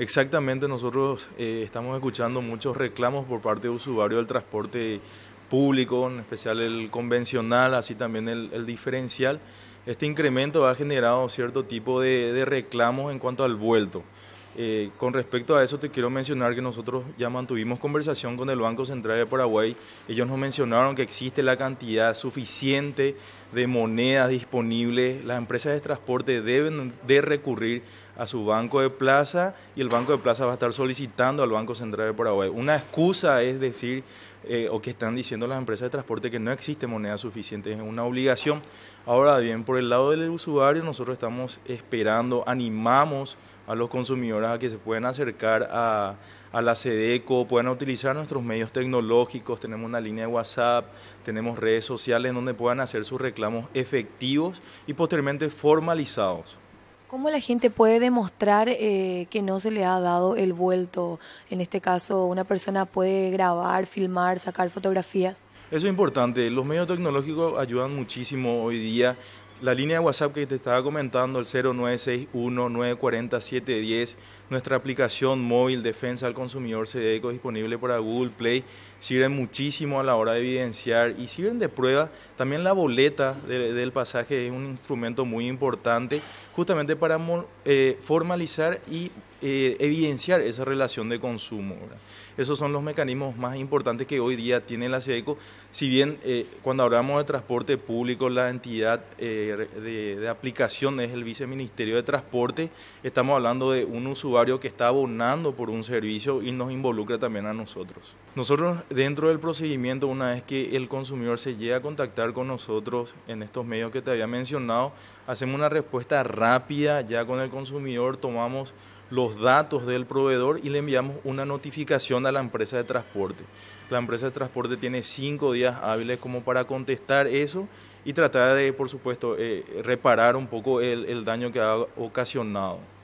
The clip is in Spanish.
Exactamente, nosotros eh, estamos escuchando muchos reclamos por parte de usuarios del transporte público, en especial el convencional, así también el, diferencial. Este incremento ha generado cierto tipo de, reclamos en cuanto al vuelto. Eh, con respecto a eso te quiero mencionar que nosotros ya mantuvimos conversación con el Banco Central de Paraguay. Ellos nos mencionaron que existe la cantidad suficiente de moneda disponible, las empresas de transporte deben de recurrir a su banco de plaza y el banco de plaza va a estar solicitando al Banco Central de Paraguay. Una excusa es decir, eh, o que están diciendo las empresas de transporte que no existe moneda suficiente, es una obligación. Ahora bien, por el lado del usuario, nosotros estamos esperando, animamos a los consumidores a que se puedan acercar a, a la SEDECO, puedan utilizar nuestros medios tecnológicos, tenemos una línea de WhatsApp, tenemos redes sociales donde puedan hacer sus reclamos efectivos y posteriormente formalizados. ¿Cómo la gente puede demostrar eh, que no se le ha dado el vuelto? En este caso, una persona puede grabar, filmar, sacar fotografías. Eso es importante. Los medios tecnológicos ayudan muchísimo hoy día la línea de WhatsApp que te estaba comentando, el 0961 nuestra aplicación móvil Defensa al Consumidor CDECO disponible para Google Play, sirven muchísimo a la hora de evidenciar y sirven de prueba. También la boleta del pasaje es un instrumento muy importante justamente para eh, formalizar y eh, evidenciar esa relación de consumo. Esos son los mecanismos más importantes que hoy día tiene la CEDECO. Si bien eh, cuando hablamos de transporte público, la entidad eh, de, de, aplicación es el Viceministerio de Transporte, estamos hablando de un usuario que está abonando por un servicio y nos involucra también a nosotros. Nosotros dentro del procedimiento, una vez que el consumidor se llega a contactar con nosotros en estos medios que te había mencionado, hacemos una respuesta rápida ya con el consumidor, tomamos los datos del proveedor y le enviamos una notificación a la empresa de transporte. La empresa de transporte tiene cinco días hábiles como para contestar eso y tratar de, por supuesto, eh, reparar un poco el daño que ha ocasionado.